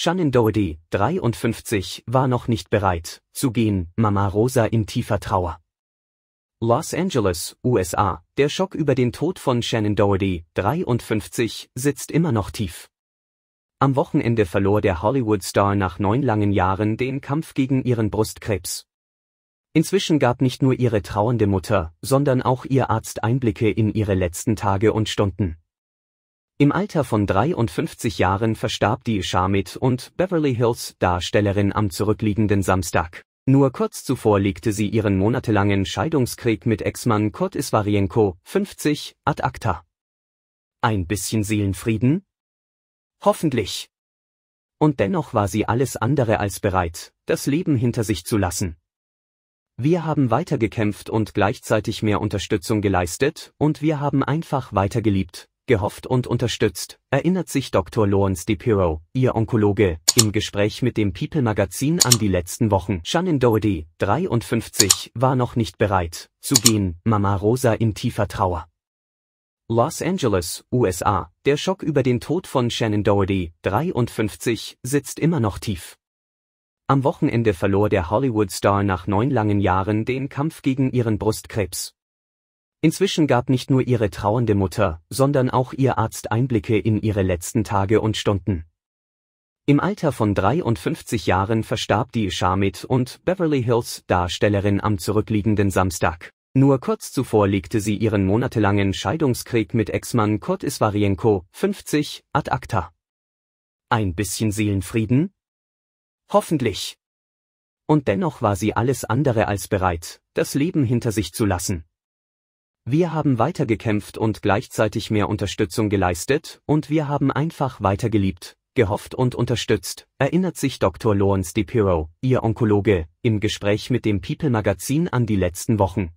Shannon Doherty, 53, war noch nicht bereit, zu gehen, Mama Rosa in tiefer Trauer. Los Angeles, USA, der Schock über den Tod von Shannon Doherty, 53, sitzt immer noch tief. Am Wochenende verlor der Hollywood-Star nach neun langen Jahren den Kampf gegen ihren Brustkrebs. Inzwischen gab nicht nur ihre trauernde Mutter, sondern auch ihr Arzt Einblicke in ihre letzten Tage und Stunden. Im Alter von 53 Jahren verstarb die Shamit und Beverly Hills-Darstellerin am zurückliegenden Samstag. Nur kurz zuvor legte sie ihren monatelangen Scheidungskrieg mit Ex-Mann Kurt Iswarienko, 50, ad acta. Ein bisschen Seelenfrieden? Hoffentlich. Und dennoch war sie alles andere als bereit, das Leben hinter sich zu lassen. Wir haben weitergekämpft und gleichzeitig mehr Unterstützung geleistet, und wir haben einfach weitergeliebt, gehofft und unterstützt, erinnert sich Dr. Lawrence DePiro, ihr Onkologe, im Gespräch mit dem People Magazin an die letzten Wochen. Shannon Doherty, 53, war noch nicht bereit zu gehen, Mama Rosa in tiefer Trauer. Los Angeles, USA, der Schock über den Tod von Shannon Doherty, 53, sitzt immer noch tief. Am Wochenende verlor der Hollywood-Star nach neun langen Jahren den Kampf gegen ihren Brustkrebs. Inzwischen gab nicht nur ihre trauernde Mutter, sondern auch ihr Arzt Einblicke in ihre letzten Tage und Stunden. Im Alter von 53 Jahren verstarb die Shamit und Beverly Hills Darstellerin am zurückliegenden Samstag. Nur kurz zuvor legte sie ihren monatelangen Scheidungskrieg mit Ex-Mann Kurt Iswarienko, 50, ad acta. Ein bisschen Seelenfrieden? Hoffentlich. Und dennoch war sie alles andere als bereit, das Leben hinter sich zu lassen. Wir haben weitergekämpft und gleichzeitig mehr Unterstützung geleistet, und wir haben einfach weiter geliebt, gehofft und unterstützt, erinnert sich Dr. Lawrence DePiro, ihr Onkologe, im Gespräch mit dem People Magazin an die letzten Wochen.